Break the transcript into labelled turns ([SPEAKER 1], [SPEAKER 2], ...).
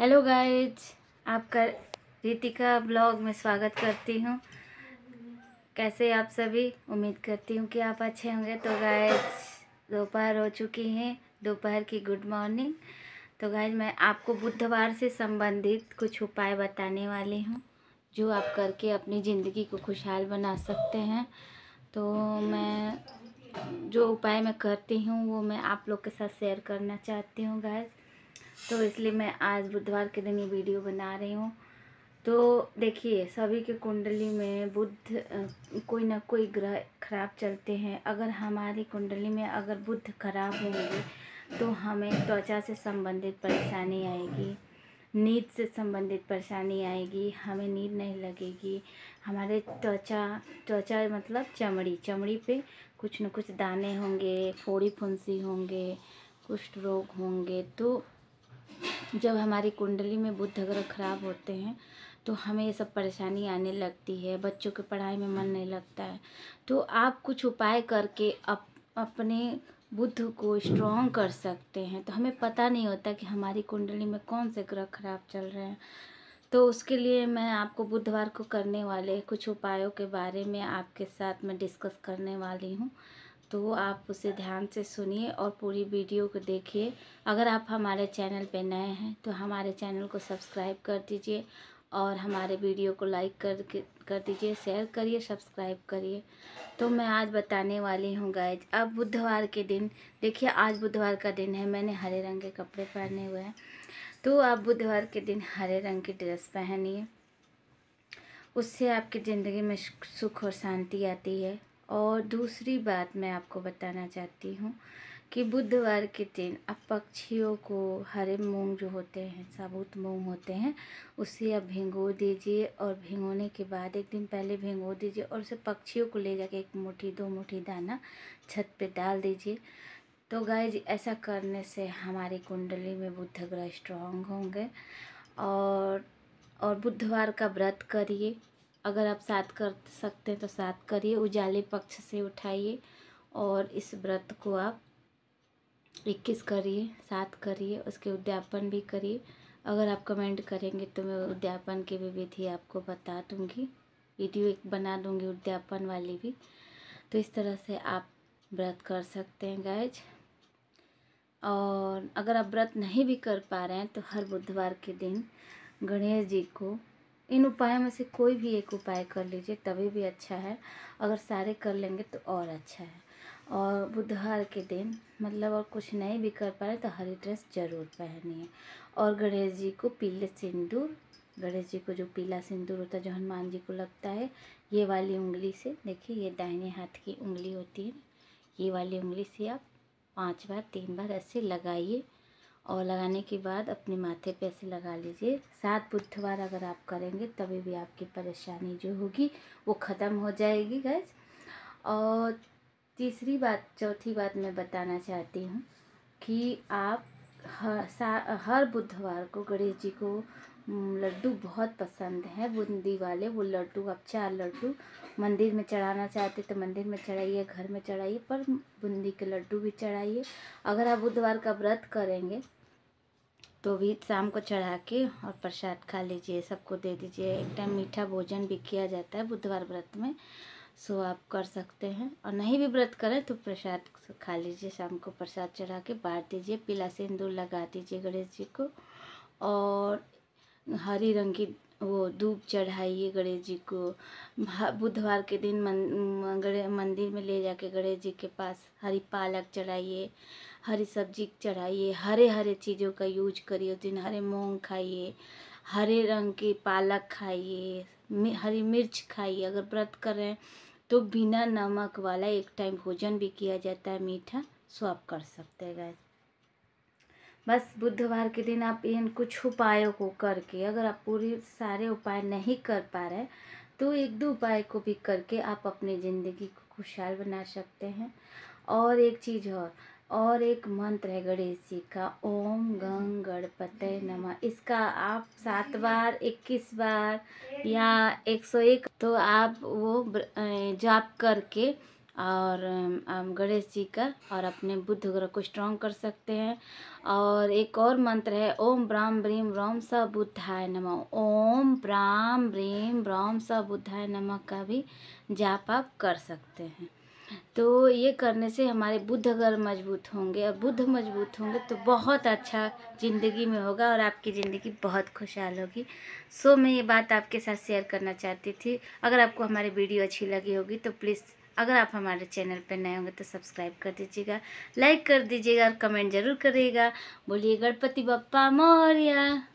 [SPEAKER 1] hello guys आपका Ritika blog में स्वागत करती हूँ कैसे आप सभी उम्मीद करती हूँ कि आप अच्छे होंगे तो गाइज दोपहर हो चुकी हैं दोपहर की गुड मॉर्निंग तो गाइज मैं आपको बुधवार से संबंधित कुछ उपाय बताने वाली हूँ जो आप करके अपनी ज़िंदगी को खुशहाल बना सकते हैं तो मैं जो उपाय मैं करती हूँ वो मैं आप लोग के साथ शेयर करना चाहती हूँ गाइज़ तो इसलिए मैं आज बुधवार के दिन ये वीडियो बना रही हूँ तो देखिए सभी के कुंडली में बुध कोई ना कोई ग्रह खराब चलते हैं अगर हमारी कुंडली में अगर बुध खराब होंगे तो हमें त्वचा से संबंधित परेशानी आएगी नींद से संबंधित परेशानी आएगी हमें नींद नहीं लगेगी हमारे त्वचा त्वचा मतलब चमड़ी चमड़ी पे कुछ न कुछ दाने होंगे फोड़ी फुंसी होंगे कुष्ठ रोग होंगे तो जब हमारी कुंडली में बुध ग्रह खराब होते हैं तो हमें ये सब परेशानी आने लगती है बच्चों के पढ़ाई में मन नहीं लगता है तो आप कुछ उपाय करके अप, अपने बुद्ध को स्ट्रॉन्ग कर सकते हैं तो हमें पता नहीं होता कि हमारी कुंडली में कौन से ग्रह खराब चल रहे हैं तो उसके लिए मैं आपको बुधवार को करने वाले कुछ उपायों के बारे में आपके साथ मैं डिस्कस करने वाली हूँ तो आप उसे ध्यान से सुनिए और पूरी वीडियो को देखिए अगर आप हमारे चैनल पर नए हैं तो हमारे चैनल को सब्सक्राइब कर दीजिए और हमारे वीडियो को लाइक कर कर दीजिए शेयर करिए सब्सक्राइब करिए तो मैं आज बताने वाली हूँ गाइज अब बुधवार के दिन देखिए आज बुधवार का दिन है मैंने हरे रंग के कपड़े पहने हुए हैं तो आप बुधवार के दिन हरे रंग की ड्रेस पहनिए उससे आपकी ज़िंदगी में सुख और शांति आती है और दूसरी बात मैं आपको बताना चाहती हूँ कि बुधवार के दिन अब पक्षियों को हरे मूंग जो होते हैं साबुत मूंग होते हैं उसे आप भिंगो दीजिए और भिंगोने के बाद एक दिन पहले भिंगो दीजिए और उसे पक्षियों को ले जाके एक मुट्ठी दो मुट्ठी दाना छत पे डाल दीजिए तो गाय जी ऐसा करने से हमारी कुंडली में बुद्ध ग्रह स्ट्रांग होंगे और और बुधवार का व्रत करिए अगर आप साथ कर सकते हैं तो साथ करिए उजाले पक्ष से उठाइए और इस व्रत को आप इक्कीस करिए साथ करिए उसके उद्यापन भी करिए अगर आप कमेंट करेंगे तो मैं उद्यापन की भी विधि आपको बता दूंगी वीडियो एक बना दूंगी उद्यापन वाली भी तो इस तरह से आप व्रत कर सकते हैं गैज और अगर आप व्रत नहीं भी कर पा रहे हैं तो हर बुधवार के दिन गणेश जी को इन उपायों में से कोई भी एक उपाय कर लीजिए तभी भी अच्छा है अगर सारे कर लेंगे तो और अच्छा है और बुधवार के दिन मतलब और कुछ नहीं भी कर पा रहे तो हरी ड्रेस ज़रूर पहनिए और गणेश जी को पीले सिंदूर गणेश जी को जो पीला सिंदूर होता है जो हनुमान जी को लगता है ये वाली उंगली से देखिए ये दाहिने हाथ की उंगली होती है ये वाली उंगली से आप पांच बार तीन बार ऐसे लगाइए और लगाने के बाद अपने माथे पे ऐसे लगा लीजिए सात बुधवार अगर आप करेंगे तभी भी आपकी परेशानी जो होगी वो ख़त्म हो जाएगी गैस और तीसरी बात चौथी बात मैं बताना चाहती हूँ कि आप हर सा हर बुधवार को गणेश जी को लड्डू बहुत पसंद है बूंदी वाले वो लड्डू आप चार लड्डू मंदिर में चढ़ाना चाहते तो मंदिर में चढ़ाइए घर में चढ़ाइए पर बूंदी के लड्डू भी चढ़ाइए अगर आप बुधवार का व्रत करेंगे तो भी शाम को चढ़ा के और प्रसाद खा लीजिए सबको दे दीजिए एक टाइम मीठा भोजन भी किया जाता है बुधवार व्रत में सो आप कर सकते हैं और नहीं भी व्रत करें तो प्रसाद खा लीजिए शाम को प्रसाद चढ़ा के बांट दीजिए पीला सिंदूर लगा दीजिए गणेश जी को और हरी रंग की वो धूप चढ़ाइए गणेश जी को बुधवार के दिन मन मंदिर में ले जाके गणेश जी के पास हरी पालक चढ़ाइए हरी सब्जी चढ़ाइए हरे हरे चीज़ों का यूज करिए उस दिन हरे मूंग खाइए हरे रंग की पालक खाइए हरी मिर्च खाइए अगर व्रत कर रहे हैं तो बिना नमक वाला एक टाइम भोजन भी किया जाता है मीठा सो आप कर सकते हैं गैस बस बुधवार के दिन आप इन कुछ उपायों को करके अगर आप पूरे सारे उपाय नहीं कर पा रहे तो एक दो उपाय को भी करके आप अपनी ज़िंदगी को खुशहाल बना सकते हैं और एक चीज़ और और एक मंत्र है गणेश जी का ओम गंग गणपत नमः इसका आप सात बार इक्कीस बार या एक सौ एक तो आप वो जाप करके और गणेश जी का और अपने बुद्ध ग्रह को स्ट्रॉन्ग कर सकते हैं और एक और मंत्र है ओम ब्राम ब्रीम रोम स बुद्धाय नमः ओम ब्राम ब्रीम रोम स बुद्धाय नमः का भी जाप आप कर सकते हैं तो ये करने से हमारे बुद्ध घर मजबूत होंगे और बुद्ध मजबूत होंगे तो बहुत अच्छा ज़िंदगी में होगा और आपकी ज़िंदगी बहुत खुशहाल होगी सो मैं ये बात आपके साथ शेयर करना चाहती थी अगर आपको हमारी वीडियो अच्छी लगी होगी तो प्लीज़ अगर आप हमारे चैनल पर नए होंगे तो सब्सक्राइब कर दीजिएगा लाइक कर दीजिएगा और कमेंट जरूर करिएगा बोलिए गणपति बप्पा मौर्या